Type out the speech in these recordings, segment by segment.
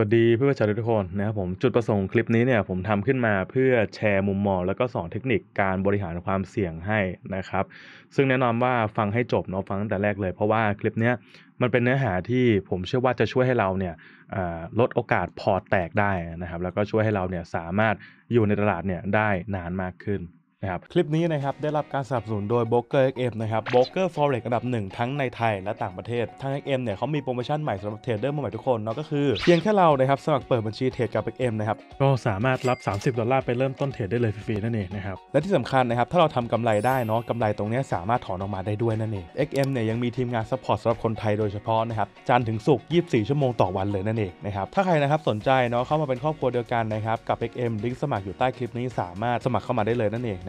วัสดีเพื่อนชาวทุกคนนะครับผมจุดประสงค์คลิปนี้เนี่ยผมทำขึ้นมาเพื่อแชร์มุมมองแล้วก็สอนเทคนิคการบริหารความเสี่ยงให้นะครับซึ่งแน่นอนว่าฟังให้จบเนาะฟังตั้งแต่แรกเลยเพราะว่าคลิปนี้มันเป็นเนื้อหาที่ผมเชื่อว่าจะช่วยให้เราเนี่ยลดโอกาสพอร์ตแตกได้นะครับแล้วก็ช่วยให้เราเนี่ยสามารถอยู่ในตลาดเนี่ยได้นานมากขึ้นนะครับคลิปนี้นะครับ ได้รับการสนับสนุนโดยโบเกอร์ XM นะครับโ b เกอร์ Forex อันดับหนึ่งทั้งในไทยและต่างประเทศทาง XM เนี่ยเขามีโปรโมชั่นใหม่สำหรับเทรดเดอร์ใหม่ทุกคนเนาะก็คือเพียงแค่เรานะครับสมัครเปิดบัญชีเทรดกับ XM นะครับ ก็สามารถรับ 30 ดอลลาร์ไปเริ่มต้นเทรดได้เลยฟรีๆ นั่นเองนะครับ และที่สำคัญนะครับถ้าเราทำกำไรได้เนาะกำไรตรงนี้สามารถถอนออกมาได้ด้วยนั่นเอง XM เนี่ยยังมีทีมงานซัพพอร์ตสำหรับคนไทยโดยเฉพาะนะครับจันถึงศุกร์24 ชั่วโมงต่อวันเลยนั่นเองนะครับถ้าใครนะครับสนใจเนาะเข้ามาเป็นครอบครัวเดียวกันนะครับกับ XM ลิงก์สมัครอยู่ใต้คลิปนี้สามารถสมัครเข้ามาได้เลยนั่นเอง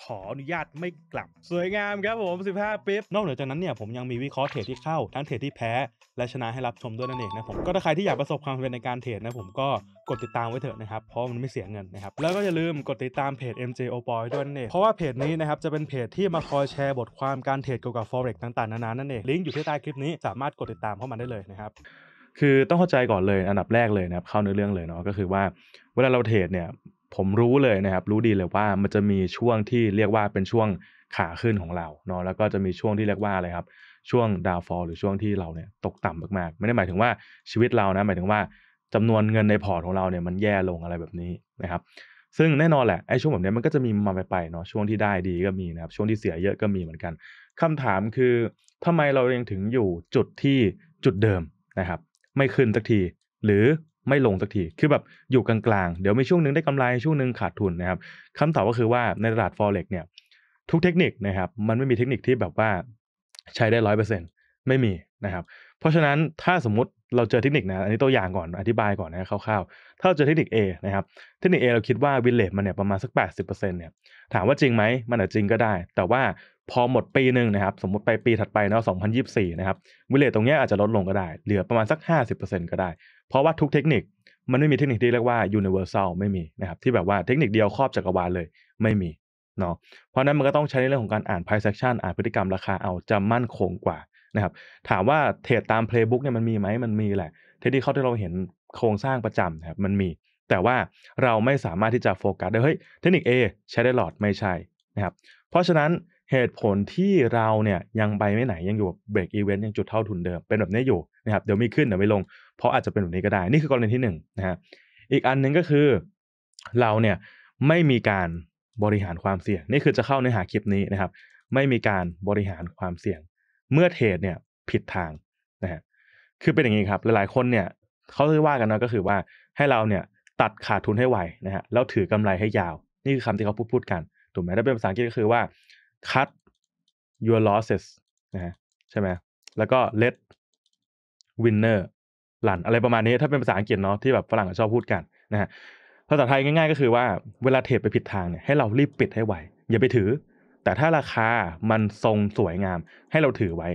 ขออนุญาตไม่กลับสวยงามครับผม 15ปิ๊บนอกเหนือจากนั้นเนี่ยผมยังมีวิเคราะห์เทรดที่เข้า ทั้งเทรดที่แพ้ และชนะให้รับชมด้วยนั่นเองนะผม ก็ถ้าใครที่อยากประสบความสำเร็จในการเทรดนะผมก็กดติดตามไว้เถอะนะครับ เพราะมันไม่เสียเงินนะครับ แล้วก็อย่าลืมกดติดตามเพจ MJ o b o y ด้วยนั่นเองเพราะว่าเพจนี้นะครับจะเป็นเพจที่มาคอยแชร์บทความการเทรดเกี่ยวกับ forex ต่างๆ นานานั่นเอง ลิงก์อยู่ที่ใต้คลิปนี้สามารถกดติดตามเข้ามาได้เลยนะครับ คือต้องเข้าใจก่อนเลยอันดับแรกเลยนะครับ เข้าเนื้อเรื่องเลยเนาะก็คือว่า เวลาเราเทรดเนี่ยผมรู้เลยนะครับรู้ดีเลยว่ามันจะมีช่วงที่เรียกว่าเป็นช่วงขาขึ้นของเราเนาะแล้วก็จะมีช่วงที่เรียกว่าอะไรครับช่วงดาวฟอลหรือช่วงที่เราเนี่ยตกต่ำมาก ๆ ไม่ได้หมายถึงว่าชีวิตเรานะหมายถึงว่าจำนวนเงินในพอร์ตของเราเนี่ยมันแย่ลงอะไรแบบนี้นะครับ ซึ่งแน่นอนแหละไอ้ช่วงแบบนี้มันก็จะมีมาไปๆเนาะช่วงที่ได้ดีก็มีนะครับ ช่วงที่เสียเยอะก็มีเหมือนกัน คำถามคือ ทำไมเรายังถึงอยู่จุดที่จุดเดิมนะครับ ไม่ขึ้นสักทีหรือไม่ลงสักที คือแบบอยู่กลางๆ เดี๋ยวมีช่วงนึงได้กำไรช่วงนึงขาดทุนนะครับคำตอบก็คือว่าในตลาด forex เนี่ยทุกเทคนิคนะครับมันไม่มีเทคนิคที่แบบว่า ใช้ได้ร้อยเปอร์เซ็นต์ไม่มีนะครับ เพราะฉะนั้นถ้าสมมติเราเจอเทคนิคนะอันนี้ตัวอย่างก่อนอธิบายก่อนนะคร่าวๆถ้าเราเจอเทคนิค A นะครับเทคนิค A เราคิดว่าวินเลทมันเนี่ยประมาณสัก 80%เนี่ยถามว่าจริงไหมมันอาจจริงก็ได้ แต่ว่าพอหมดปีหนึ่งนะครับสมมติไปปีถัดไปเนาะ2024นะครับวินเลทตรงนี้อาจจะลดลงก็ได้ เหลือประมาณสัก 50%ก็ได้เพราะว่าทุกเทคนิค มันไม่มีเทคนิคที่เรียกว่า universal ไม่มีนะครับ ที่แบบว่าเทคนิคเดียว ครอบจักรวาลเลยไม่มีเนาะ เพราะนั้นมันก็ต้องใช้ในเรื่องของการอ่าน price action อ่านพฤติกรรมราคา เอาจะมั่นคงกว่านะครับ ถามว่าเทรดตาม playbook เนี่ยมันมีไหม มันมีแหละ เทคนิคเขาที่เราเห็นโครงสร้างประจำนะครับ มันมี แต่ว่าเราไม่สามารถที่จะโฟกัสได้ เฮ้ย เทคนิค A ใช้ได้หลอดไม่ใช่นะครับ เพราะฉะนั้นเหตุผลที่เราเนี่ยยังไปไม่ไหนยังอยู่เบรกอีเวนต์ยังจุดเท่าทุนเดิมเป็นแบบนี้อยู่นะครับเดี๋ยวมีขึ้นเดี๋ยวไม่ลงเพราะอาจจะเป็นแบบนี้ก็ได้ นี่คือกรณีที่หนึ่งนะฮะอีกอันหนึ่งก็คือเราเนี่ยไม่มีการบริหารความเสี่ยง นี่คือจะเข้าเนื้อหาคลิปนี้นะครับ ไม่มีการบริหารความเสี่ยงเมื่อเทรดเนี่ยผิดทางนะฮะคือเป็นอย่างนี้ครับ หลายๆคนเนี่ยเขาจะว่ากันนะก็คือว่าให้เราเนี่ยตัดขาดทุนให้ไวนะฮะแล้วถือกำไรให้ยาว นี่คือคำที่เขาพูดพูดกันถูกไหมถ้าเป็นภาษาอังกฤษก็คือว่า cut your losses นะฮะใช่ไหมแล้วก็ let วินเนอร์หลันอะไรประมาณนี้ถ้าเป็นภาษาอังกฤษเนาะที่แบบฝรั่งชอบพูดกันนะฮะภาษาไทยง่ายๆก็คือว่าเวลาเทรดไปผิดทางเนี่ยให้เรารีบปิดให้ไว อย่าไปถือ แต่ถ้าราคามันทรงสวยงามให้เราถือไว้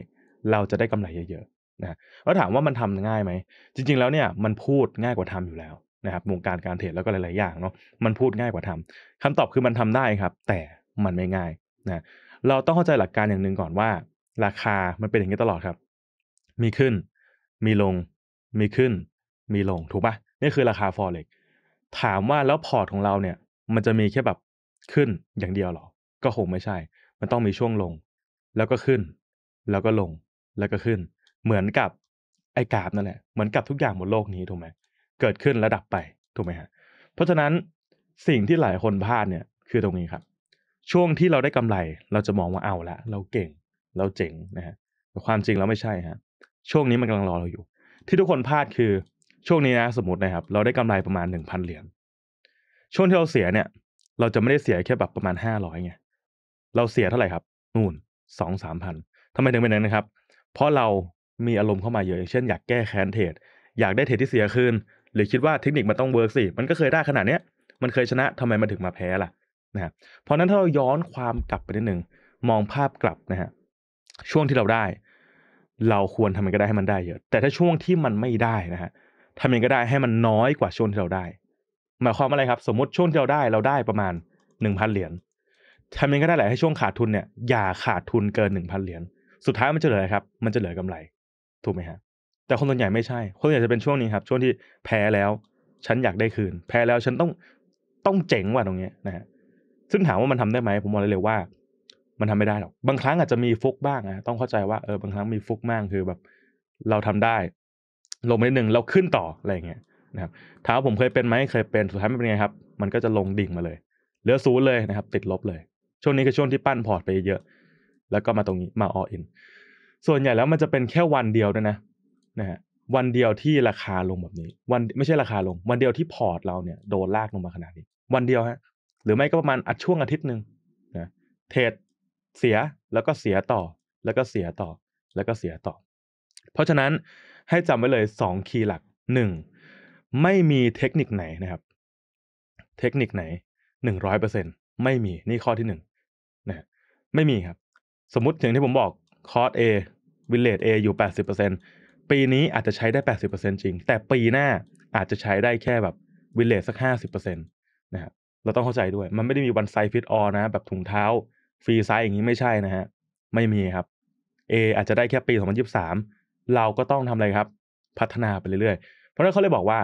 เราจะได้กำไรเยอะๆนะแล้วถามว่ามันทำง่ายไหม จริงๆแล้วเนี่ยมันพูดง่ายกว่าทำอยู่แล้วนะครับวงการการเทรดแล้วก็หลายๆอย่างเนาะมันพูดง่ายกว่าทำ คำตอบคือมันทำได้ครับ แต่มันไม่ง่ายนะเราต้องเข้าใจหลักการอย่างหนึ่งก่อนว่า ราคามันเป็นอย่างนี้ตลอดครับ มีขึ้นมีลงมีขึ้น มีลงถูกปะนี่คือราคา forex ถามว่าแล้วพอร์ตของเราเนี่ย มันจะมีแค่แบบขึ้นอย่างเดียวหรอ ก็คงไม่ใช่ มันต้องมีช่วงลง แล้วก็ขึ้น แล้วก็ลง แล้วก็ขึ้น เหมือนกับ ไอ้กราฟนั่นแหละเหมือนกับทุกอย่างบนโลกนี้ถูกไหม เกิดขึ้นระดับไป ถูกไหมฮะ เพราะฉะนั้นสิ่งที่หลายคนพลาดเนี่ยคือตรงนี้ครับ ช่วงที่เราได้กำไร เราจะมองว่าเอาละ เราเก่ง เราเจ๋งนะฮะ แต่ความจริงเราไม่ใช่ฮะช่วงนี้มันกำลังรอเราอยู่ ที่ทุกคนพลาดคือช่วงนี้นะสมมตินะครับ เราได้กำไรประมาณหนึ่งพันเหรียญช่วงที่เราเสียเนี่ย เราจะไม่ได้เสียแค่แบบประมาณห้าร้อยไงเราเสียเท่าไหร่ครับ นู่นสองสามพันทำไมถึงเป็นนั้นครับ เพราะเรามีอารมณ์เข้ามาเยอะอย่างเช่นอยากแก้แค้นเทรดอยากได้เทรดที่เสียคืนหรือคิดว่าเทคนิคมันต้องเวิร์กสิมันก็เคยได้ขนาดเนี้ยมันเคยชนะ ทำไมมันถึงมาแพ้ล่ะนะเพราะนั้นถ้าเราย้อนความกลับไปนิดหนึ่งมองภาพกลับนะฮะช่วงที่เราได้เราควรทำมันก็ได้ให้มันได้เยอะ แต่ถ้าช่วงที่มันไม่ได้นะฮะทำมันก็ได้ให้มันน้อยกว่าช่วงที่เราได้ หมายความอะไรครับ สมมติช่วงที่เราได้เราได้ประมาณหนึ่งพันเหรียญทำมันก็ได้แหละให้ช่วงขาดทุนเนี่ยอย่าขาดทุนเกินหนึ่งพันเหรียญสุดท้ายมันจะเหลืออะไรครับ มันจะเหลือกำไรถูกไหมฮะ แต่คนส่วนใหญ่ไม่ใช่ คนส่วนใหญ่จะเป็นช่วงนี้ครับ ช่วงที่แพ้แล้ว ฉันอยากได้คืน แพ้แล้วฉันต้องต้องเจ๋งว่ะตรงเนี้ยนะฮะซึ่งถามว่ามันทำได้ไหมผมบอกเลยว่ามันทำไม่ได้หรอกบางครั้งอาจจะมีฟุกบ้างนะต้องเข้าใจว่าเออบางครั้งมีฟุกมากคือแบบ เราทำได้ ลงไปหนึ่งเราขึ้นต่ออะไรเงี้ยนะครับถามว่าผมเคยเป็นไหมเคยเป็นสุดท้ายไม่เป็นไงครับ มันก็จะลงดิ่งมาเลยเหลือศูนย์เลยนะครับ ติดลบเลย ช่วงนี้คือช่วงที่ปั้นพอร์ตไปเยอะ แล้วก็มาตรงนี้มาออินส่วนใหญ่แล้วมันจะเป็นแค่วันเดียวด้วยนะนะฮะวันเดียวที่ราคาลงแบบนี้ วันไม่ใช่ราคาลง วันเดียวที่พอร์ตเราเนี่ยโดนลากลงมาขนาดนี้ วันเดียวฮะ หรือไม่ก็ประมาณอัดช่วงอาทิตย์หนึ่งนะ เทรดเสียแล้วก็เสียต่อแล้วก็เสียต่อแล้วก็เสียต่อ เพราะฉะนั้นให้จำไว้เลย 2 คีย์หลัก 1. ไม่มีเทคนิคไหนนะครับ เทคนิคไหน 100%ไม่มีนี่ข้อที่1นะไม่มีครับ สมมติอย่างที่ผมบอก คอร์ส A วิลเลจ A อยู่ 80%ปีนี้อาจจะใช้ได้ 80%จริง แต่ปีหน้าอาจจะใช้ได้แค่แบบวิลเลจสัก 50%นะครับเราต้องเข้าใจด้วยมันไม่ได้มีวันไซฟิตออนะ แบบถุงเท้าฟรีไซส์อย่างนี้ไม่ใช่นะฮะ ไม่มีครับ A อาจจะได้แค่ปี 2023 เราก็ต้องทำอะไรครับ พัฒนาไปเรื่อยๆ เพราะนั้นเขาเลยบอกว่า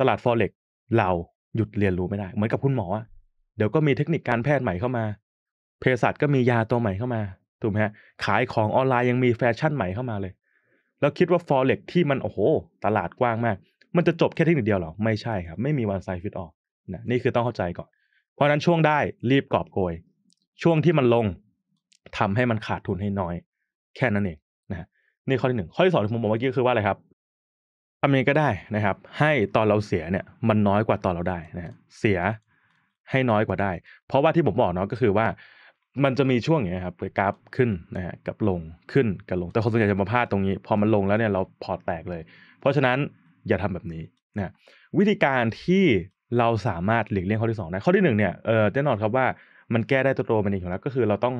ตลาด Forex เราหยุดเรียนรู้ไม่ได้ เหมือนกับคุณหมอเดี๋ยวก็มีเทคนิคการแพทย์ใหม่เข้ามา เภสัชก็มียาตัวใหม่เข้ามา ถูกไหมฮะ ขายของออนไลน์ยังมีแฟชั่นใหม่เข้ามาเลย แล้วคิดว่า Forex ที่มันโอ้โหตลาดกว้างมาก มันจะจบแค่เทคนิคเดียวหรอไม่ใช่ครับไม่มีวันไซฟิตออกนะนี่คือต้องเข้าใจก่อน เพราะนั้นช่วงได้รีบกอบโกยช่วงที่มันลงทำให้มันขาดทุนให้น้อย แค่นั้นเองนะนี่ข้อที่หนึ่งข้อที่สองที่ผมบอกเมื่อกี้คือว่าอะไรครับทำยังไงก็ได้นะครับ ให้ตอนเราเสียเนี่ย มันน้อยกว่าตอนเราได้นะเสียให้น้อยกว่าได้ เพราะว่าที่ผมบอกเนาะก็คือว่ามันจะมีช่วงอย่างเงี้ยครับกราฟขึ้นนะฮะกับลงขึ้นกับลงแต่คนส่วนใหญ่จะมาพลาดตรงนี้พอมันลงแล้วเนี่ยเราพอแตกเลย เพราะฉะนั้นอย่าทำแบบนี้นะวิธีการที่เราสามารถหลีกเลี่ยงข้อที่2ได้ข้อที่1เนี่ยเออแน่นอนครับว่ามันแก้ได้ตัวตัวมันเองอยู่แล้วก็คือเราต้อง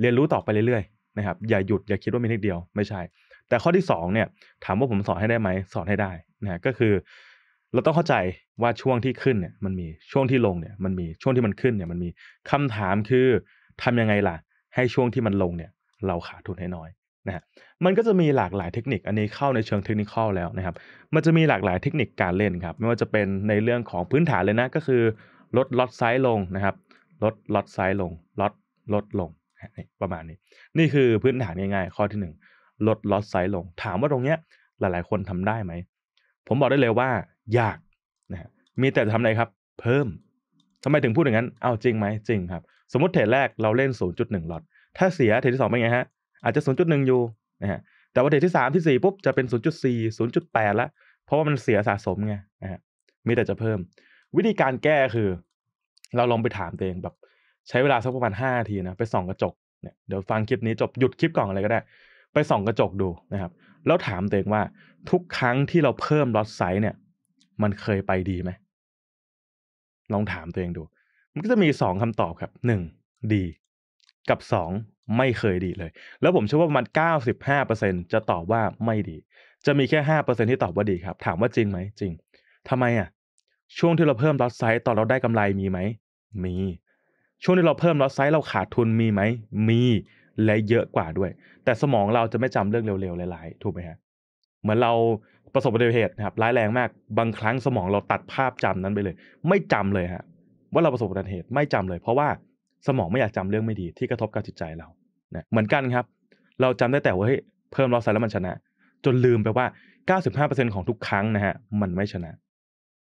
เรียนรู้ต่อไปเรื่อยๆนะครับอย่าหยุดอย่าคิดว่ามีนิดเดียว ไม่ใช่ แต่ข้อที่ 2 เนี่ย ถามว่าผมสอนให้ได้ไหมสอนให้ได้นะก็คือเราต้องเข้าใจว่าช่วงที่ขึ้นเนี่ยมันมีช่วงที่ลงเนี่ย มันมีช่วงที่มันขึ้นเนี่ยมันมีคำถามคือทำยังไงล่ะ ให้ช่วงที่มันลงเนี่ย เราขาดทุนให้น้อยนะฮะมันก็จะมีหลากหลายเทคนิคอันนี้เข้าในเชิงเทคนิคแล้วนะครับมันจะมีหลากหลายเทคนิคการเล่นครับ ไม่ว่าจะเป็นในเรื่องของพื้นฐานเลยนะ ก็คือลดล็อตไซส์ลงนะครับลดลดไซส์ลง ลดลดลง ประมาณนี้ นี่คือพื้นฐานง่ายๆ ข้อที่ 1 ลดลดไซส์ลง ถามว่าตรงเนี้ย หลายๆ คนทำได้ไหม ผมบอกได้เลยว่า ยากนะมีแต่ทำอะไรครับ เพิ่ม ทำไมถึงพูดอย่างนั้น เอาจริงไหม จริงครับ สมมติเทรดแรกเราเล่น 0.1ลอตถ้าเสียเทรดที่2เป็นไงฮะ อาจจะ 0.1 อยู่นะฮะ แต่ว่าเทรดที่3ที่4 ปุ๊บจะเป็น 0.4 0.8 แล้ว เพราะว่ามันเสียสะสมไงนะฮะ มีแต่จะเพิ่ม วิธีการแก้คือเราลองไปถามตัวเองแบบ ใช้เวลาสักประมาณห้าทีนะไปส่องกระจกเนี่ยเดี๋ยวฟังคลิปนี้จบหยุดคลิปก่อนอะไรก็ได้ ไปส่องกระจกดูนะครับแล้วถามตัวเองว่าทุกครั้งที่เราเพิ่มลอตไซส์เนี่ย มันเคยไปดีไหมลองถามตัวเองดู มันก็จะมีสองคำตอบครับหนึ่งดีกับสองไม่เคยดีเลย แล้วผมเชื่อว่าประมาณนจะตอบว่าไม่ดี จะมีแค่ห้าเเปอร์ซ็นที่ตอบว่าดีครับ ถามว่าจริงไหมจริงทำไมอ่ะช่วงที่เราเพิ่มลอตไซส์ตอนเราได้กำไรมีไหม มี ช่วงที่เราเพิ่มลอตไซส์เราขาดทุนมีไหม มี และเยอะกว่าด้วย แต่สมองเราจะไม่จำเรื่องเร็ว ๆหลายๆ ถูกไหมฮะเหมือนเราประสบอุบัติเหตุนะครับร้ายแรงมาก บางครั้งสมองเราตัดภาพจำนั้นไปเลย ไม่จำเลยฮะ ว่าเราประสบอุบัติเหตุไม่จำเลย เพราะว่าสมองไม่อยากจำเรื่องไม่ดี ที่กระทบกับจิตใจเรานะเหมือนกันครับ เราจำได้แต่ว่าเฮ้ยเพิ่มลอตไซส์แล้วมันชนะ จนลืมไปว่า 95%ของทุกครั้งนะฮะมันไม่ชนะ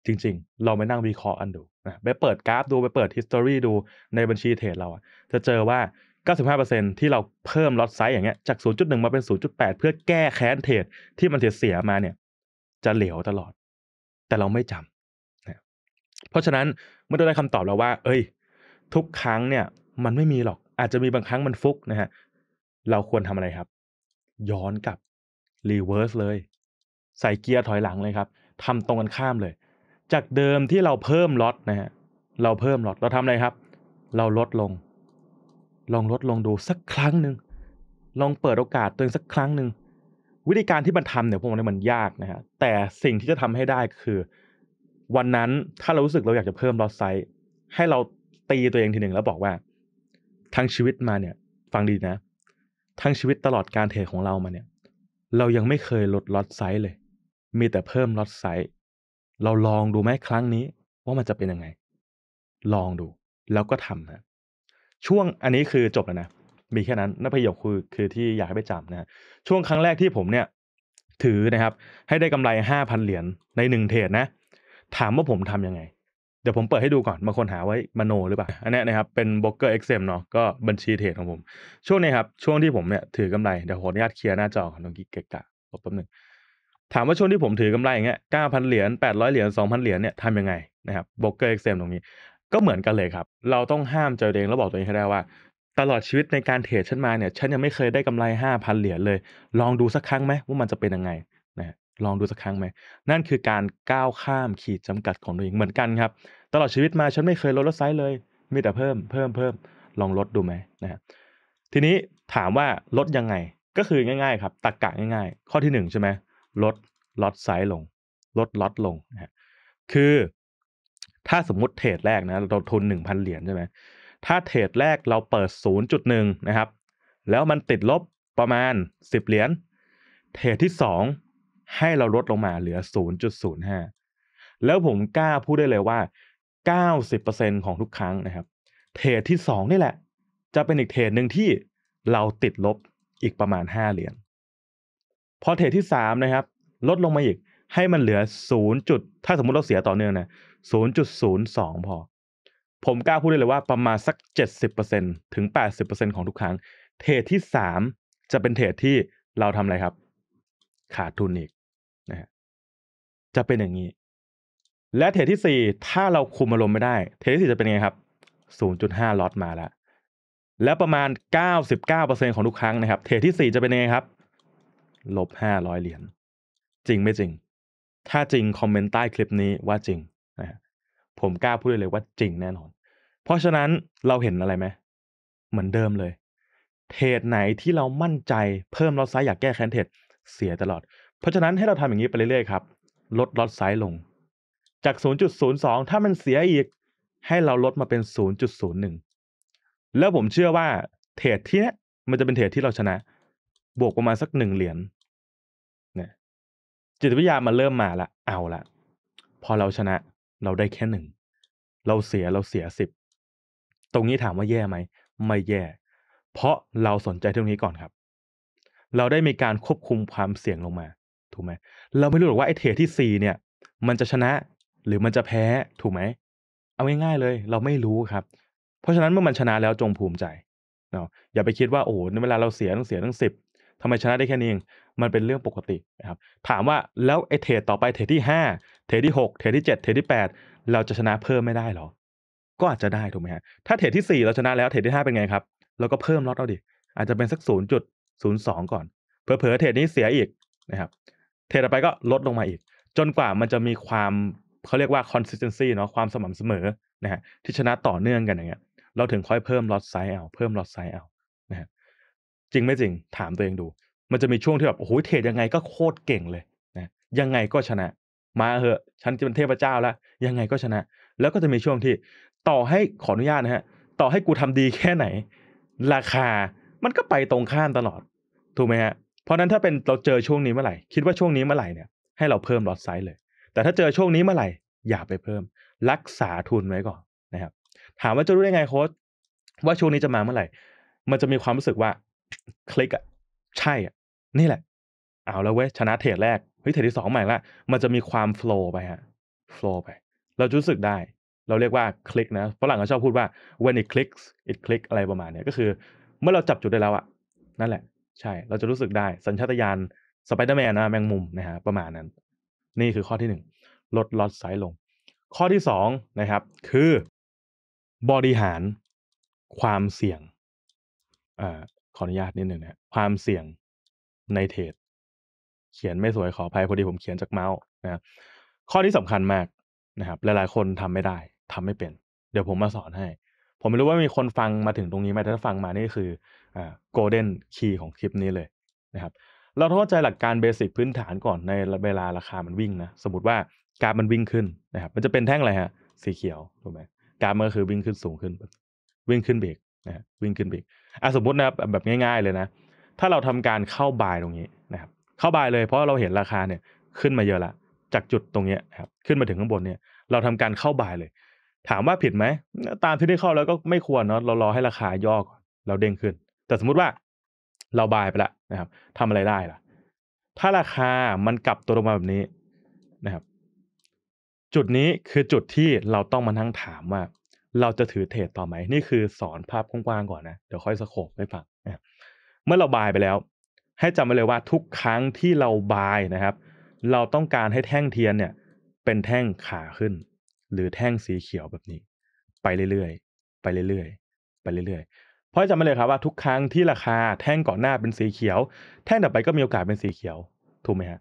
จริง ๆ เราไปนั่งวิเคราะห์อันดูนะไปเปิดกราฟดู ไปเปิด history ดูในบัญชีเทรดเราอะจะเจอว่า 95%ที่เราเพิ่มล็อตไซส์อย่างเงี้ยจาก 0.1 มาเป็น 0.8 เพื่อแก้แค้นเทรดที่มันเสียมาเนี่ยจะเหลวตลอด แต่เราไม่จำนะเพราะฉะนั้นเมื่อได้คำตอบแล้วว่า เอ้ย ทุกครั้งเนี่ย มันไม่มีหรอกอาจจะมีบางครั้งมันฟุกนะฮะเราควรทำอะไรครับ ย้อนกลับรีเวิร์สเลย ใส่เกียร์ถอยหลังเลยครับทำตรงกันข้ามเลยจากเดิมที่เราเพิ่มล็อตนะฮะ เราเพิ่มล็อต เราทำอะไรครับ เราลดลง ลองลดลงดูสักครั้งหนึ่ง ลองเปิดโอกาสตัวเองสักครั้งหนึ่ง วิธีการที่มันทำเนี่ยผมว่ามันยากนะฮะ แต่สิ่งที่จะทำให้ได้คือ วันนั้นถ้าเรารู้สึกเราอยากจะเพิ่มล็อตไซส์ให้เราตีตัวเองทีหนึ่งแล้วบอกว่า ทั้งชีวิตมาเนี่ย ฟังดีนะ ทั้งชีวิตตลอดการเทรดของเรามาเนี่ยเรายังไม่เคยลดล็อตไซส์เลย มีแต่เพิ่มล็อตไซส์เราลองดูไหมครั้งนี้ว่ามันจะเป็นยังไง ลองดูแล้วก็ทำนะ ช่วงอันนี้คือจบแล้วนะ มีแค่นั้นนักประโยคคือคือที่อยากให้ไปจำนะช่วงครั้งแรกที่ผมเนี่ย ถือนะครับ ให้ได้กำไรห้าพันเหรียญในหนึ่งเทรดนะ ถามว่าผมทํำยังไง เดี๋ยวผมเปิดให้ดูก่อนบางคนหาไว้มโนหรือเปล่าอันนี้นะครับเป็นบล็อกเกอร์เอ็กเซมเนาะก็บัญชีเทรดของผม ช่วงนี้ครับ ช่วงที่ผมเนี่ยถือกำไรเดี๋ยวขออนุญาตเคลียร์หน้าจอของน้องกิ๊กเกะลบแป๊บนึ่งถามว่าช่วงที่ผมถือกำไรอย่างเงี้ยเก้าพันเหรียญแปดร้อยเหรียญสองพันเหรียญเนี่ยทำยังไงนะครับบล็อกเกอร์เอ็กเซมตรงนี้ ก็เหมือนกันเลยครับ เราต้องห้ามใจตัวเองแล้วบอกตัวเองให้ได้ว่า ตลอดชีวิตในการเทรดฉันมาเนี่ยฉันยังไม่เคยได้กำไรห้าพันเหรียญเลย ลองดูสักครั้งไหม ว่ามันจะเป็นยังไงนะ ลองดูสักครั้งไหม นั่นคือการก้าวข้ามขีดจำกัดของตัวเองเหมือนกันครับ ตลอดชีวิตมาฉันไม่เคยลดลดไซส์เลย มีแต่เพิ่ม เพิ่มเพิ่ม ลองลดดูไหมนะทีนี้ถามว่าลดยังไงก็คือง่ายๆครับตักกะง่าย ๆ ข้อที่1ใช่ไหมลดลดอไซส์ลง ลดลดอลงนะคือถ้าสมมุติเทรดแรกนะเราทุน 1,000 เหรียญใช่ไหมถ้าเทรดแรกเราเปิด 0.1นะครับ แล้วมันติดลบประมาณ 10 เหรียญ เทรดที่ 2 ให้เราลดลงมาเหลือ 0.05 แล้วผมกล้าพูดได้เลยว่า 90%ของทุกครั้งนะครับ เทรดที่ 2 นี่แหละ จะเป็นอีกเทรดหนึ่งที่เราติดลบอีกประมาณ 5 เหรียญพอเทรดที่สามนะครับ ลดลงมาอีก ให้มันเหลือศูนย์จุดถ้าสมมติเราเสียต่อเนื่องนะศูนย์จุดศูนย์สองพอ ผมกล้าพูดได้เลยว่าประมาณสักเจ็ดสิบเปอร์เซ็นถึงแปดสิบเปอร์เซ็นของทุกครั้งเทรดที่สามจะเป็นเทรดที่เราทำอะไรครับ ขาดทุนอีกนะฮะจะเป็นอย่างนี้ และเทรดที่สี่ถ้าเราคุมอารมณ์ไม่ได้ เทรดที่สี่จะเป็นไงครับศูนย์จุดห้าลอตมาแล้วและประมาณเก้าสิบเก้าเปอร์เซ็นของทุกครั้งนะครับเทรดที่สี่จะเป็นไงครับลบห้าร้อยเหรียญจริงไม่จริง ถ้าจริงคอมเมนต์ใต้คลิปนี้ว่าจริงนะผมกล้าพูดเลยว่าจริงแน่นอน เพราะฉะนั้นเราเห็นอะไรไหมเหมือนเดิมเลย เทรดไหนที่เรามั่นใจเพิ่มลอตไซส์อยากแก้แค้นเทรดเสียตลอด เพราะฉะนั้นให้เราทำอย่างนี้ไปเรื่อยๆครับ ลดลอตไซส์ลง จาก 0.02 ถ้ามันเสียอีก ให้เราลดมาเป็น 0.01 แล้วผมเชื่อว่าเทรดที่นี้มันจะเป็นเทรดที่เราชนะบวกประมาณสักหนึ่งเหรียญเนี่ยจิตวิทยามันเริ่มมาละเอาละพอเราชนะ เราได้แค่หนึ่งเราเสียเราเสียสิบตรงนี้ถามว่าแย่ไหมไม่แย่ เพราะเราสนใจเรื่องนี้ก่อนครับ เราได้มีการควบคุมความเสี่ยงลงมา ถูกไหมเราไม่รู้หรอกว่าไอ้เทรดที่สี่เนี่ย มันจะชนะหรือมันจะแพ้ถูกไหมเอาง่ายๆเลย เราไม่รู้ครับ เพราะฉะนั้นเมื่อมันชนะแล้วจงภูมิใจเนาะอย่าไปคิดว่าโอ้ในเวลาเราเสียต้องเสียตั้งสิบทำไมชนะได้แค่นี้เองมันเป็นเรื่องปกตินะครับ ถามว่าแล้วไอ้เทรดต่อไป เทรดที่5เทรดที่6เทรดที่7เทรดที่ 8 เราจะชนะเพิ่มไม่ได้หรอ ก็อาจจะได้ถูกไหมฮะ ถ้าเทรดที่ 4 เราชนะแล้วเทรดที่ 5 เป็นไงครับเราก็เพิ่มล็อตเอาดิ อาจจะเป็นสัก0.02ก่อน เผลอๆเทรดนี้เสียอีกนะครับ เทรดต่อไปก็ลดลงมาอีก จนกว่ามันจะมีความเขาเรียกว่า consistency เนาะ ความสม่ำเสมอนะฮะ ที่ชนะต่อเนื่องกันอย่างเงี้ย เราถึงค่อยเพิ่มล็อตไซส์เอา เพิ่มล็อตไซส์เอาจริงไม่จริงถามตัวเองดู มันจะมีช่วงที่แบบโอ้โหเทรดยังไงก็โคตรเก่งเลยนะยังไงก็ชนะ มาเหอะ ฉันจะเป็นเทพเจ้าแล้วยังไงก็ชนะ แล้วก็จะมีช่วงที่ต่อให้ขออนุญาตนะฮะต่อให้กูทำดีแค่ไหน ราคามันก็ไปตรงข้ามตลอด ถูกไหมฮะเพราะนั้นถ้าเป็นเราเจอช่วงนี้เมื่อไหร่คิดว่าช่วงนี้เมื่อไหร่เนี่ยให้เราเพิ่มลอตไซส์เลย แต่ถ้าเจอช่วงนี้เมื่อไหร่อย่าไปเพิ่มรักษาทุนไว้ก่อนนะครับ ถามว่าจะรู้ได้ไงโค้ชว่าช่วงนี้จะมาเมื่อไหร่ มันจะมีความรู้สึกว่าคลิกอะใช่อะนี่แหละ เอาแล้วเว้ย ชนะเทรดแรกเฮ้ยเทรดที่สองใหม่ละมันจะมีความโฟล์ไปฮะโฟล์ไปเรารู้สึกได้ เราเรียกว่าคลิกนะฝรั่งเขาชอบพูดว่า when it clicks it click อะไรประมาณเนี้ยก็คือเมื่อเราจับจุดได้แล้วอะนั่นแหละ ใช่เราจะรู้สึกได้สัญชาตญาณสไปเดอร์แมนนะแมงมุมนะฮะประมาณนั้น นี่คือข้อที่หนึ่งลดลอตไซส์ลง ข้อที่สองนะครับ คือบริหาร ความเสี่ยงอ่าขออนุญาตนิดหนึ่งนะความเสี่ยงในเทรดเขียนไม่สวยขออภัย พอดีผมเขียนจากเมาส์นะข้อที่สำคัญมากนะครับ หลาย ๆคนทำไม่ได้ ทำไม่เป็น เดี๋ยวผมมาสอนให้ ผมไม่รู้ว่ามีคนฟังมาถึงตรงนี้ไหมถ้าฟังมานี่คืออ่าโกลเด้นคีย์ของคลิปนี้เลยนะครับเราเข้าใจหลักการเบสิกพื้นฐานก่อนในเวลาราคามันวิ่งนะสมมติว่าการมันวิ่งขึ้นนะครับมันจะเป็นแท่งอะไรฮะ สีเขียวถูกไหมกรารมันก็คือวิ่งขึ้นสูงขึ้นวิ่งขึ้นเบรกนะวิ่งขึ้นเบรกอาะสมมตินะแบบง่าย ๆเลยนะ ถ้าเราทำการเข้าบายตรงนี้นะครับ เข้าบายเลยเพราะเราเห็นราคาเนี่ย ขึ้นมาเยอะละจากจุดตรงนี้นะครับ ขึ้นมาถึงข้างบนเนี่ย เราทำการเข้าบายเลย ถามว่าผิดไหมตามที่ได้เข้าแล้วก็ไม่ควรเนาะเรารอให้ราคาย่อก่อนเราเด้งขึ้นแต่สมมติว่า เราบายไปละนะครับ ทำอะไรได้ล่ะ ถ้าราคามันกลับตัวลงมาแบบนี้นะครับ จุดนี้คือจุดที่เราต้องมานั่งถามว่าเราจะถือเทรดต่อไหมนี่คือสอนภาพกว้างๆก่อนนะ เดี๋ยวค่อยสโคบไปฟังเมื่อเราบายไปแล้ว ให้จำไว้เลยว่าทุกครั้งที่เราบายนะครับ เราต้องการให้แท่งเทียนเนี่ยเป็นแท่งขาขึ้น หรือแท่งสีเขียวแบบนี้ ไปเรื่อยๆไปเรื่อยๆไปเรื่อยๆเพราะจำไว้เลยครับว่า ทุกครั้งที่ราคาแท่งก่อนหน้าเป็นสีเขียว แท่งต่อไปก็มีโอกาสเป็นสีเขียวถูกไหมฮะ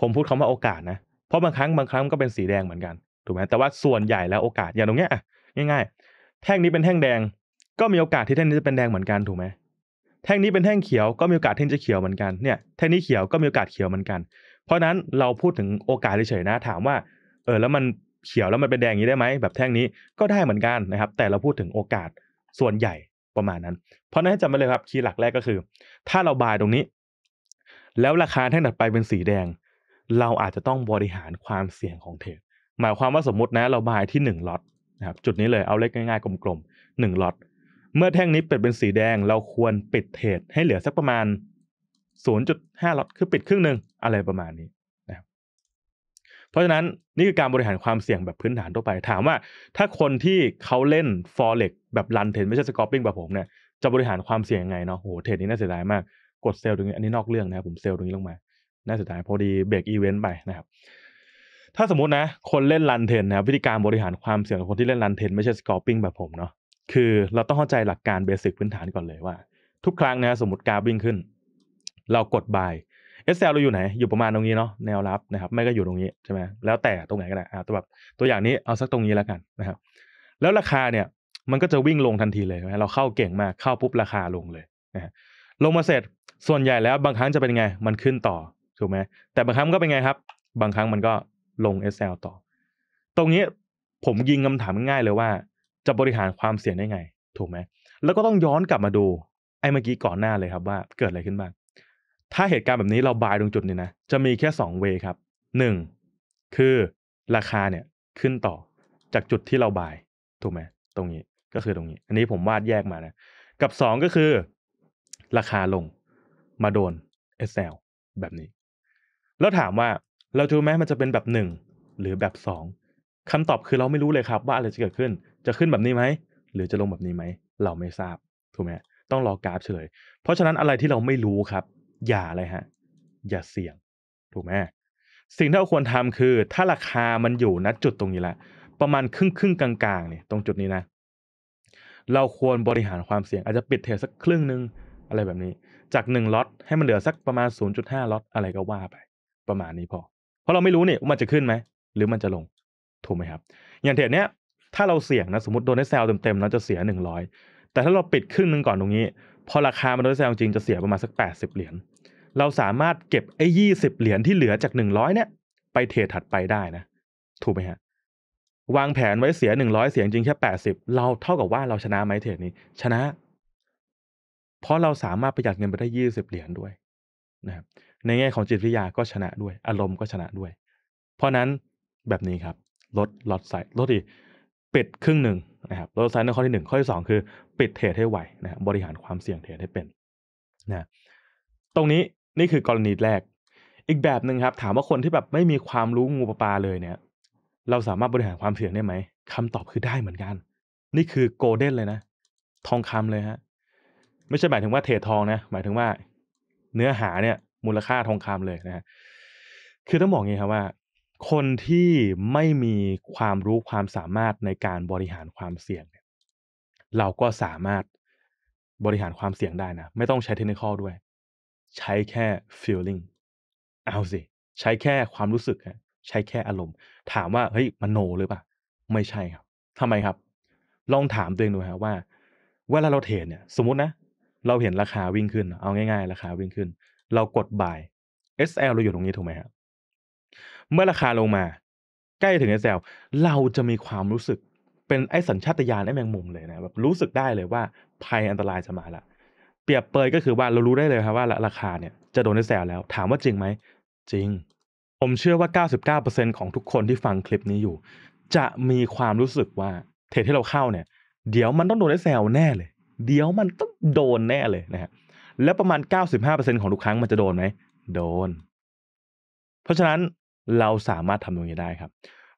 ผมพูดคำว่าโอกาสนะเพราะบางครั้งบางครั้งก็เป็นสีแดงเหมือนกันถูกไหมแต่ว่าส่วนใหญ่แล้วโอกาสอย่างตรงเนี้ยง่าย ๆ แท่งนี้เป็นแท่งแดง ก็มีโอกาสที่แท่งนี้จะเป็นแดงเหมือนกันถูกไหมแท่งนี้เป็นแท่งเขียว ก็มีโอกาสที่จะเขียวเหมือนกัน เนี่ย แท่งนี้เขียว ก็มีโอกาสเขียวเหมือนกัน เพราะนั้นเราพูดถึงโอกาสเฉยๆนะ ถามว่า เออ แล้วมันเขียวแล้วมันเป็นแดงอย่างนี้ได้ไหมแบบแท่งนี้ก็ได้เหมือนกันนะครับ แต่เราพูดถึงโอกาสส่วนใหญ่ประมาณนั้น เพราะนั้นจำไว้เลยครับคีย์หลักแรกก็คือ ถ้าเราบายตรงนี้ แล้วราคาแท่งถัดไปเป็นสีแดง เราอาจจะต้องบริหารความเสี่ยงของเทรด หมายความว่าสมมตินะ เราบายที่1ล็อตะครับจุดนี้เลยเอาเลขง่ายๆ กลมๆ1ล็อตเมื่อแท่งนี้เปิดเป็นสีแดง เราควรปิดเทรดให้เหลือสักประมาณ 0.5ล็อตคือปิดครึ่งหนึ่งอะไรประมาณนี้นะครับเพราะฉะนั้นนี่คือการบริหารความเสี่ยงแบบพื้นฐานทั่วไป ถามว่าถ้าคนที่เขาเล่น forex แบบรันเทรดไม่ใช่สกอปปิ้งแบบผมเนี่ยจะบริหารความเสี่ยงยังไงเนาะโหเทรดนี้น่าเสียดายมากกดเซลล์ตรงนี้อันนี้นอกเรื่องนะครับผมเซลล์ตรงนี้ลงมาน่าเสียดายพอดีเบรกอีเวนต์ไปนะครับถ้าสมมตินะ คนเล่นลันเทนนะวิธีการบริหารความเสี่ยงของคนที่เล่นลันเทน ไม่ใช่สกอร์ปิ้งแบบผมเนาะคือเราต้องเข้าใจหลักการเบสิกพื้นฐานก่อนเลยว่า ทุกครั้งนะสมมติการวิ่งขึ้น เรากดบายเอสเราอยู่ไหน อยู่ประมาณตรงนี้เนาะแนวรับนะครับ ไม่ก็อยู่ตรงนี้ ใช่ไหมแล้วแต่ตรงไหนก็ได้อ่าตัวแบบตัวอย่างนี้เอาสักตรงนี้แล้วกันนะครับ แล้วราคาเนี่ย มันก็จะวิ่งลงทันทีเลยนะเราเข้าเก่งมากเข้าปุ๊บราคาลงเลยนะลงมาเสร็จส่วนใหญ่แล้ว บางครั้งจะเป็นไงมันขึ้นต่อถูกไหมแต่บางครั้งก็เป็นไงครับ บางครั้งมันก็ลง SL ต่อ ตรงนี้ผมยิงคำถามง่ายเลยว่า จะบริหารความเสี่ยงได้ไง ถูกไหม แล้วก็ต้องย้อนกลับมาดูไอ้เมื่อกี้ก่อนหน้าเลยครับว่า เกิดอะไรขึ้นบ้าง ถ้าเหตุการณ์แบบนี้เราบายตรงจุดนี้นะ จะมีแค่2เวครับ 1. คือราคาเนี่ยขึ้นต่อ จากจุดที่เราบายถูกไหมตรงนี้ ก็คือตรงนี้ อันนี้ผมวาดแยกมานะกับ2ก็คือราคาลงมาโดน SL แบบนี้ แล้วถามว่าเราจะรู้ไหมมันจะเป็นแบบหนึ่งหรือแบบสองคำตอบคือเราไม่รู้เลยครับว่าอะไรจะเกิดขึ้น จะขึ้นแบบนี้ไหมหรือจะลงแบบนี้ไหมเราไม่ทราบถูกไหมต้องรอกราฟเฉลยเพราะฉะนั้นอะไรที่เราไม่รู้ครับ อย่าเลยฮะอย่าเสี่ยงถูกไหมสิ่งที่เราควรทำคือถ้าราคามันอยู่ณจุดตรงนี้และประมาณครึ่งครึ่งกลางๆเนี่ยตรงจุดนี้นะ เราควรบริหารความเสี่ยงอาจจะปิดเทรดสักครึ่งหนึ่งอะไรแบบนี้จากหนึ่งล็อตให้มันเหลือสักประมาณ 0.5ล็อตอะไรก็ว่าไป ประมาณนี้พอเพราะเราไม่รู้นี่มันจะขึ้นไหมหรือมันจะลงถูกไหมครับ อย่างเทรดเนี้ย ถ้าเราเสี่ยงนะสมมติโดนไอ้แซลเต็มๆเราจะเสียหนึ่งร้อยแต่ถ้าเราปิดครึ่งนึ่งก่อนตรงนี้พอราคามันโดนไอ้แซลจริงจะเสียประมาณสักแปดสิบเหรียญเราสามารถเก็บไอ้ยี่สิบเหรียญที่เหลือจากหนึ่งร้อยเนี่ย ไปเทรดถัดไปได้นะถูกไหมฮะวางแผนไว้เสียหนึ่งร้อยเสียงจริงแค่แปดสิบเราเท่ากับว่าเราชนะไหมเทรดนี้ ชนะ เพราะเราสามารถประหยัดเงินไปได้ยี่สิบเหรียญด้วย นะครับในแง่ของจิตวิทยาก็ชนะด้วยอารมณ์ก็ชนะด้วย เพราะนั้นแบบนี้ครับลดลดายลดอีกปิดครึ่งหนึ่งนะครับลดายในข้อที่หนึ่งข้อที่สองคือปิดเทรดให้ไหวนะบริหารความเสี่ยงเทรดให้เป็นนะตรงนี้นี่คือกรณีแรก อีกแบบหนึ่งครับ ถามว่าคนที่แบบไม่มีความรู้งูปลาเลยเนี่ย เราสามารถบริหารความเสี่ยงได้ไหมคำตอบคือได้เหมือนกัน นี่คือโกลเด้นเลยนะ ทองคำเลยฮะไม่ใช่หมายถึงว่าเทรดทองนะหมายถึงว่า เนื้อหาเนี่ยมูลค่าทองคำเลยนะฮะคือต้องบอกงี้ครับว่า คนที่ไม่มีความรู้ความสามารถในการบริหารความเสี่ยงเนี่ย เราก็สามารถบริหารความเสี่ยงได้นะ ไม่ต้องใช้เทคนิคด้วย ใช้แค่ feeling เอาสิ ใช้แค่ความรู้สึก ใช้แค่อารมณ์ ถามว่าเฮ้ยมันโนหรือเปล่าไม่ใช่ครับทำไมครับ ลองถามตัวเองดูฮะว่า เวลาเราเทรดเนี่ยสมมตินะเราเห็นราคาวิ่งขึ้น เอาง่ายๆ ราคาวิ่งขึ้นเรากด buy SL เราอยู่ตรงนี้ถูกไหมครับเมื่อราคาลงมา ใกล้ถึง SL เราจะมีความรู้สึกเป็นไอ้สัญชาตญาณไอ้แมงมุมเลยนะแบบรู้สึกได้เลยว่าภัยอันตรายจะมาละเปรียบเปยก็คือว่าเรารู้ได้เลยครับว่า ราคาเนี่ย จะโดนแซลแล้ว ถามว่าจริงไหม จริง ผมเชื่อว่า 99%ของทุกคนที่ฟังคลิปนี้อยู่ จะมีความรู้สึกว่าเทรดที่เราเข้าเนี่ย เดี๋ยวมันต้องโดนแซลแน่เลย เดี๋ยวมันต้องโดนแน่เลยนะครับแล้วประมาณ 95%ของทุกครั้งมันจะโดนไหม โดน เพราะฉะนั้นเราสามารถทำตรงนี้ได้ครับ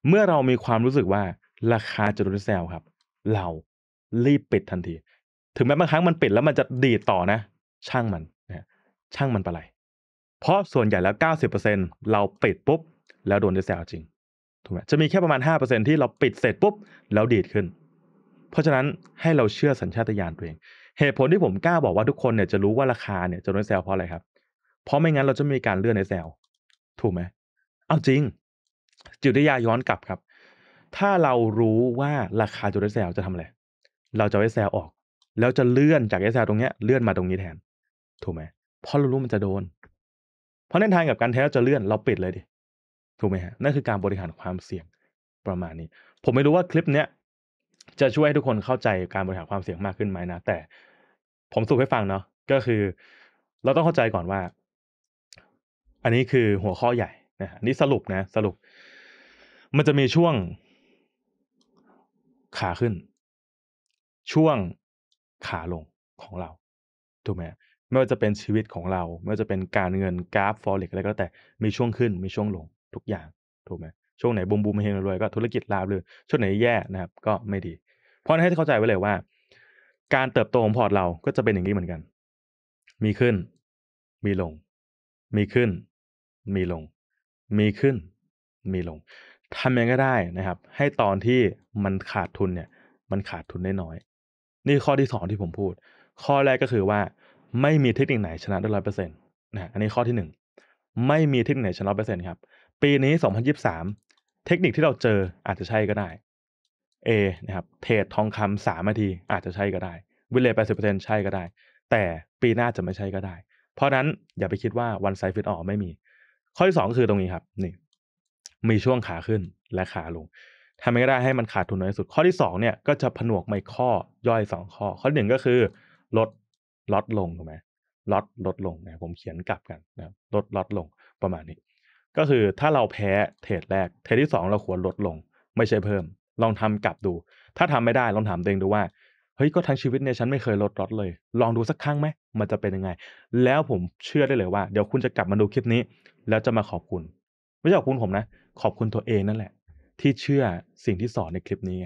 เมื่อเรามีความรู้สึกว่าราคาจะโดนแซวครับ เรารีบปิดทันที ถึงแม้บางครั้งมันปิดแล้วมันจะดีดต่อนะ ช่างมันนะช่างมันไปเลย เพราะส่วนใหญ่แล้ว 90%เราปิดปุ๊บ แล้วโดนแซวจริง ถูกไหมจะมีแค่ประมาณ 5%ที่เราปิดเสร็จปุ๊บแล้วดีดขึ้น เพราะฉะนั้นให้เราเชื่อสัญชาตญาณตัวเองเหตุผลที่ผมกล้าบอกว่าทุกคนเนี่ยจะรู้ว่าราคาเนี่ยจะโดนเซลเพราะอะไรครับ เพราะไม่งั้นเราจะมีการเลื่อนในเซลถูกไหม เอาจริงจิตวิทยาย้อนกลับครับ ถ้าเรารู้ว่าราคาจุดเซลจะทำอะไร เราจะไว้เซลออก แล้วจะเลื่อนจากไอเซล ตรงเนี้ยเลื่อนมาตรงนี้แทน ถูกไหมเพราะเรารู้มันจะโดน เพราะในทางกับการแท้เราจะเลื่อนเราปิดเลยดิ ถูกไหมฮะ นั่นคือการบริหารความเสี่ยง ประมาณนี้ ผมไม่รู้ว่าคลิปเนี้ยจะช่วยให้ทุกคนเข้าใจการบริหารความเสี่ยงมากขึ้นไหมนะ แต่ผมสุปให้ฟังเนาะก็คือเราต้องเข้าใจก่อนว่า อันนี้คือหัวข้อใหญ่นะนี่สรุปนะสรุป มันจะมีช่วงขาขึ้น ช่วงขาลงของเรา ถูกไหมไม่ว่าจะเป็นชีวิตของเรา ไม่ว่าจะเป็นการเงินกราฟฟอเร็กอะไรก็แต่มีช่วงขึ้นมีช่วงลงทุกอย่างถูกไหมช่วงไหนบูมบูมเฮงรวยก็ธุรกิจลาบเลยช่วงไหนแย่นะครับ ก็ไม่ดี เพราะให้เข้าใจไว้เลยว่า การเติบโตของพอร์ตเราก็จะเป็นอย่างนี้เหมือนกัน มีขึ้น มีลง มีขึ้น มีลง มีขึ้น มีลงทำยังไงก็ได้นะครับ ให้ตอนที่มันขาดทุนเนี่ย มันขาดทุนได้น้อย นี่ข้อที่สองที่ผมพูด ข้อแรกก็คือว่าไม่มีเทคนิคไหนชนะได้ร้อยเปอร์เซ็นต์นะอันนี้ข้อที่หนึ่งไม่มีเทคนิคไหนชนะร้อยเปอร์เซ็นต์ครับปีนี้สองพันยิบสามเทคนิคที่เราเจออาจจะใช่ก็ได้ A นะครับ เทรดทองคำสามนาทีอาจจะใช่ก็ได้ วิเลย์แปดสิบเปอร์เซ็นใช่ก็ได้ แต่ปีหน้าจะไม่ใช่ก็ได้ เพราะนั้น อย่าไปคิดว่าวันไซฟิตออกไม่มี ข้อที่สองคือตรงนี้ครับ นี่ มีช่วงขาขึ้นและขาลงทำไงก็ได้ให้มันขาดทุนน้อยสุด ข้อที่สองเนี่ยก็จะผนวกไม่ข้อย่อยสองข้อ ข้อหนึ่งก็คือ ลดลดลงถูกไหมลดลดลงนะผมเขียนกลับกันนะ ลดลดลงประมาณนี้ก็คือถ้าเราแพ้เทรดแรก เทรดที่ 2 เราควรลดลง ไม่ใช่เพิ่ม ลองทำกลับดู ถ้าทำไม่ได้ลองถามตัวเองดูว่าเฮ้ยก็ทั้งชีวิตเนี่ยฉันไม่เคยลดลดเลย ลองดูสักครั้งไหมมันจะเป็นยังไง แล้วผมเชื่อได้เลยว่าเดี๋ยวคุณจะกลับมาดูคลิปนี้ แล้วจะมาขอบคุณ ไม่ใช่ขอบคุณผมนะ ขอบคุณตัวเองนั่นแหละ ที่เชื่อสิ่งที่สอนในคลิปนี้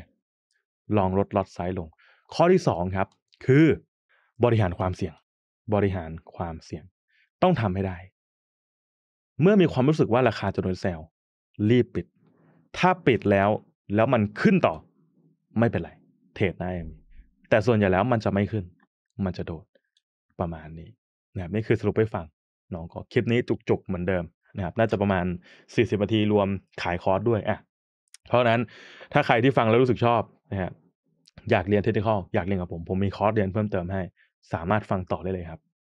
ลองลดลดไซส์ลง ข้อที่2ครับ คือ บริหารความเสี่ยง บริหารความเสี่ยง ต้องทำให้ได้เมื่อมีความรู้สึกว่าราคาจะโดนแซวรีบปิด ถ้าปิดแล้ว แล้วมันขึ้นต่อ ไม่เป็นไร เทรดได้ แต่ส่วนใหญ่แล้วมันจะไม่ขึ้น มันจะโดด ประมาณนี้นะครับนี่คือสรุปให้ฟัง น้องก็คลิปนี้จุกๆเหมือนเดิมนะครับ น่าจะประมาณ 40นาทีรวมขายคอร์สด้วย อ่ะ เพราะนั้นถ้าใครที่ฟังแล้วรู้สึกชอบนะฮะอยากเรียนเทคนิคอยากเรียนกับผม ผมมีคอร์สเรียนเพิ่มเติมให้ สามารถฟังต่อได้เลยครับ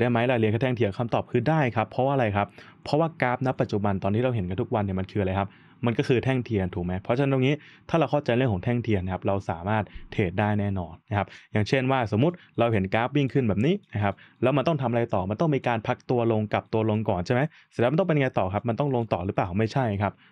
รได้ไหมเราเรียนแค่แท่งเทียมคำตอบคือได้ครับเพราะว่าอะไรครับเพราะว่ากราฟณปัจจุบันตอนที่เราเห็นกันทุกวันเนี่ยมันคืออะไรครับมันก็คือแท่งเทียนถูกไหมเพราะฉะนั้นตรงนี้ถ้าเราเข้าใจเรื่องของแท่งเทียนนะครับเราสามารถเทรดได้แน่นอนนะครับอย่างเช่นว่าสมมติเราเห็นกราฟวิ่งขึ้นแบบนี้นะครับแล้วมันต้องทำอะไรต่อมันต้องมีการพักตัวลงกลับตัวลง ก่อนใช่ไหมเสร็จแล้วมันต้องเป็นไงต่อครับ มันต้องลงต่อหรือเปล่าไม่ใช่ครับ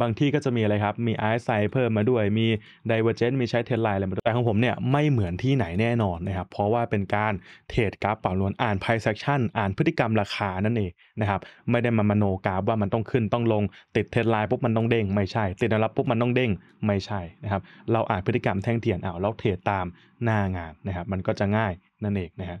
บางที่ก็จะมีอะไรครับ มีไอซ์ไซเพิ่มมาด้วย มีไดเวอร์เจนมีใช้เทรนไลน์อะไรมาด้วยแต่ของผมเนี่ยไม่เหมือนที่ไหนแน่นอนนะครับ เพราะว่าเป็นการเทรดกราฟเป่าล้วนอ่านไพ่เซกชั่น อ่านพฤติกรรมราคานั่นเองนะครับ ไม่ได้มามโนกราฟว่ามันต้องขึ้นต้องลง ติดเทรนไลน์ปุ๊บมันต้องเด้ง ไม่ใช่ ติดแนวรับปุ๊บมันต้องเด้ง ไม่ใช่นะครับ เราอ่านพฤติกรรมแท่งเทียนเอาแล้วเทรดตามหน้างานนะครับ มันก็จะง่ายนั่นเองนะครับ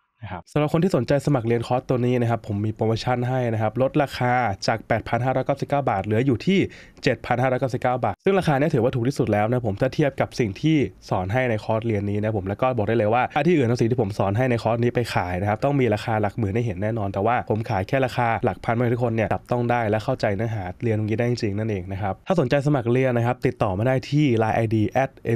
นะครับสำหรับคนที่สนใจสมัครเรียนคอร์สตัวนี้นะครับผมมีโปรโมชั่นให้นะครับลดราคาจาก 8,599 บาท เหลืออยู่ที่ 7,599 บาท ซึ่งราคาเนี้ยถือว่าถูกที่สุดแล้วนะผมถ้าเทียบกับสิ่งที่สอนให้ในคอร์สเรียนนี้นะผมแล้วก็บอกได้เลยว่าที่อื่นทั้งสิ่งที่ผมสอนให้ในคอร์สนี้ไปขายนะครับต้องมีราคาหลักหมื่นให้เห็นแน่นอน แต่ว่าผมขายแค่ราคาหลักพันใม่ทุกคนเนี่ยจับต้องได้และเข้าใจเนื้อหาเรียนตรงนี้ได้จริงนั่นเองนะครับถ้าสนใจสมัครเรียนนะครับติดต่อมาได้ที่ Line ID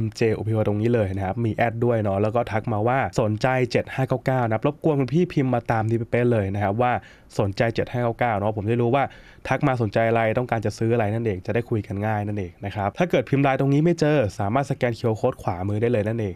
m j o p o ตรงนี้เลยนะครับมีแอดด้วยเนาะแล้วก็ทักมาว่าสนใจ7599นะรบบกวนคุณพี่พิมพ์มาตามที่เป๊ะเลยนะครับ ว่าสนใจ7599เนาะผมได้รู้ว่าทักมาสนใจอะไร ต้องการจะซื้ออะไรนั่นเอง จะได้คุยกันง่ายนั่นเองนะครับ ถ้าเกิดพิมพ์ลายตรงนี้ไม่เจอสามารถสแกนเคอร์โค้ดขวามือได้เลยนั่นเอง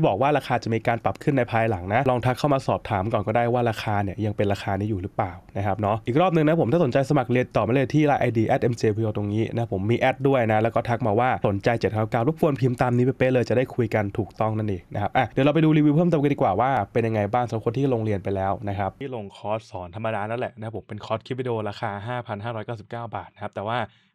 ที่บอกว่าราคาจะมีการปรับขึ้นในภายหลังนะ ลองทักเข้ามาสอบถามก่อนก็ได้ว่าราคาเนี่ย ยังเป็นราคานี้อยู่หรือเปล่านะครับเนาะอีกรอบหนึ่งนะผมถ้าสนใจสมัครเรียนต่อมาเลยที่ไลน์ ID at mjpo ตรงนี้นะผมมีแอดด้วยนะ แล้วก็ทักมาว่าสนใจ7จ็ดเก้าก้ารบกวนพิมพ์ตามนี้ไปเป๊ะเลยจะได้คุยกันถูกต้องนั่นเองนะครับอ่ะเดี๋ยวเราไปดูรีวิวเพิ่มเติมกันดีกว่าว่าเป็นยังไงบ้างสำหรับคนที่ลงเรียนไปแล้วนะครับที่ลงคอร์สสอนธรรมดานั่นแหละนะผมเป็นคอร์สคลิปวิดีโอราคา5,599 บาทนะครับแต่ว่า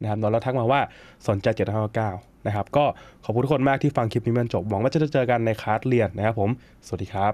นะครับนนท์เราทักมาว่า สนใจ759นะครับ ก็ขอบคุณทุกคนมากที่ฟังคลิปนี้มันจบ หวังว่าจะเจอกันในคลาสเรียนนะครับผม สวัสดีครับ